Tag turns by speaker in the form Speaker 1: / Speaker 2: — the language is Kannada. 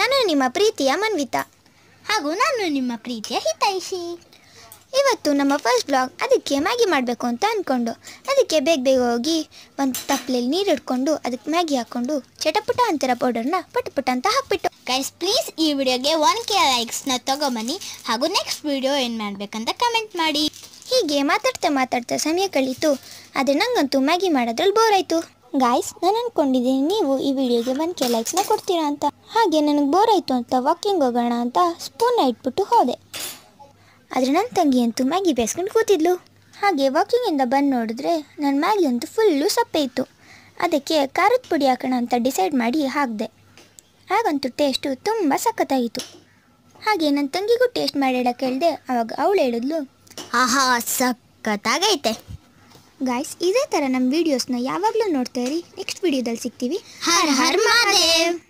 Speaker 1: ನಾನು ನಿಮ್ಮ ಪ್ರೀತಿಯ ಮನ್ವಿತಾ ಹಾಗೂ ನಾನು ನಿಮ್ಮ ಪ್ರೀತಿಯ ಹಿತೈಷಿ ಇವತ್ತು ನಮ್ಮ ಫಸ್ಟ್ ಬ್ಲಾಗ್ ಅದಕ್ಕೆ ಮ್ಯಾಗಿ ಮಾಡಬೇಕು ಅಂತ ಅಂದ್ಕೊಂಡು ಅದಕ್ಕೆ ಬೇಗ ಬೇಗ ಹೋಗಿ ಒಂದು ತಪ್ಪಲೆಯಲ್ಲಿ ನೀರು ಇಟ್ಕೊಂಡು ಅದಕ್ಕೆ ಮ್ಯಾಗಿ ಹಾಕ್ಕೊಂಡು ಚಟಪುಟ ಅಂತಿರೋ ಪೌಡರ್ನ
Speaker 2: ಪಟಪುಟ ಅಂತ ಹಾಕ್ಬಿಟ್ಟು ಗೈಸ್ ಪ್ಲೀಸ್ ಈ ವಿಡಿಯೋಗೆ ಒನ್ ಕೆ ಲೈಕ್ಸ್ನ ತೊಗೊಂಬನ್ನಿ ಹಾಗೂ ನೆಕ್ಸ್ಟ್ ವಿಡಿಯೋ ಏನು ಮಾಡಬೇಕಂತ ಕಮೆಂಟ್ ಮಾಡಿ ಹೀಗೆ ಮಾತಾಡ್ತಾ ಮಾತಾಡ್ತಾ ಸಮಯ ಕಳೀತು
Speaker 1: ಆದರೆ ನಂಗಂತೂ ಮ್ಯಾಗಿ ಮಾಡೋದ್ರಲ್ಲಿ ಬೋರ್ ಆಯಿತು ಗಾಯ್ಸ್ ನಾನು ಅಂದ್ಕೊಂಡಿದ್ದೀನಿ ನೀವು ಈ ವಿಡಿಯೋಗೆ ಬಂದು ಕೆ ಲೈಕ್ಸ್ನ ಕೊಡ್ತೀರಾ ಅಂತ ಹಾಗೆ ನನಗೆ ಬೋರ್ ಆಯಿತು ಅಂತ ವಾಕಿಂಗ್ ಹೋಗೋಣ ಅಂತ ಸ್ಪೂನ್ನ ಇಟ್ಬಿಟ್ಟು ಹೋದೆ ಆದರೆ ನನ್ನ ತಂಗಿ ಅಂತೂ ಮ್ಯಾಗಿ ಬೇಯಿಸ್ಕೊಂಡು ಕೂತಿದ್ಲು ಹಾಗೆ ವಾಕಿಂಗಿಂದ ಬಂದು ನೋಡಿದ್ರೆ ನನ್ನ ಮ್ಯಾಗಿ ಅಂತೂ ಫುಲ್ಲು ಸಪ್ಪೆ ಇತ್ತು ಅದಕ್ಕೆ ಖಾರದ ಪುಡಿ ಹಾಕೋಣ ಅಂತ ಡಿಸೈಡ್ ಮಾಡಿ ಹಾಕಿದೆ ಹಾಗಂತೂ ಟೇಸ್ಟು ತುಂಬ ಸಖತ್ತಾಗಿತ್ತು ಹಾಗೆ ನನ್ನ ತಂಗಿಗೂ ಟೇಸ್ಟ್ ಮಾಡಿ ಹೇಳಕ್ಕೆ ಹೇಳಿದೆ ಆವಾಗ ಅವಳು ಹೇಳಿದ್ಲು ಆಹಾ ಸಖತ್ತಾಗೈತೆ ಗಾಯ್ಸ್ ಇದೇ ಥರ ನಮ್ಮ ನ ಯಾವಾಗಲೂ ನೋಡ್ತಾ ಇರಿ ನೆಕ್ಸ್ಟ್ ವಿಡಿಯೋದಲ್ಲಿ ಸಿಗ್ತೀವಿ ಹರ್ ಹರ್